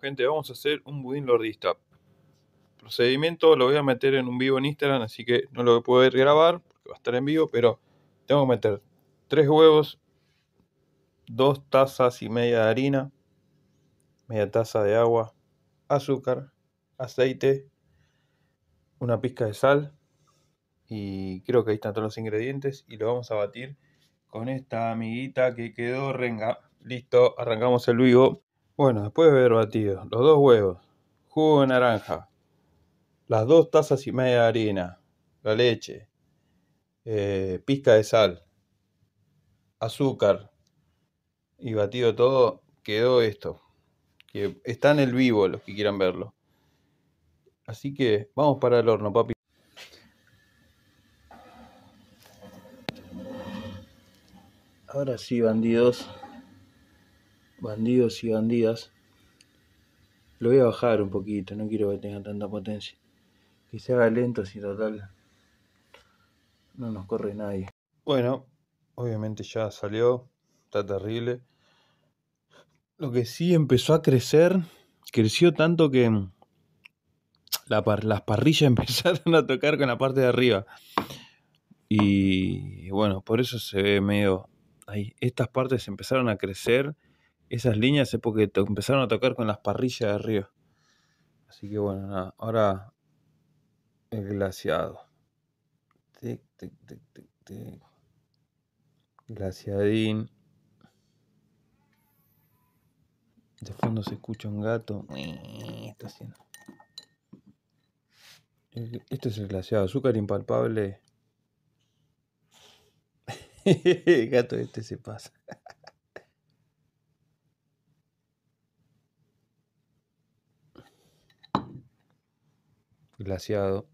gente, vamos a hacer un budín lordista. Procedimiento, lo voy a meter en un vivo en Instagram, así que no lo voy a grabar, porque va a estar en vivo, pero tengo que meter tres huevos, dos tazas y media de harina, media taza de agua, azúcar, aceite, una pizca de sal y creo que ahí están todos los ingredientes y lo vamos a batir con esta amiguita que quedó renga. Listo, arrancamos el vivo. Bueno, después de haber batido los dos huevos, jugo de naranja, las dos tazas y media de harina, la leche, eh, pizca de sal, azúcar y batido todo, quedó esto. Que está en el vivo los que quieran verlo. Así que vamos para el horno, papi. Ahora sí, bandidos bandidos y bandidas, lo voy a bajar un poquito, no quiero que tenga tanta potencia. Que se haga lento, si total no nos corre nadie. Bueno, obviamente ya salió, está terrible. Lo que sí empezó a crecer, creció tanto que las parrillas empezaron a tocar con la parte de arriba. Y bueno, por eso se ve medio ahí. Estas partes empezaron a crecer esas líneas es porque empezaron a tocar con las parrillas de arriba. Así que bueno, nada. Ahora el glaciado. Tic, tic, tic, tic, tic. Glaciadín. De fondo se escucha un gato. Esto haciendo. Este es el glaciado. Azúcar impalpable. gato este se pasa. glaciado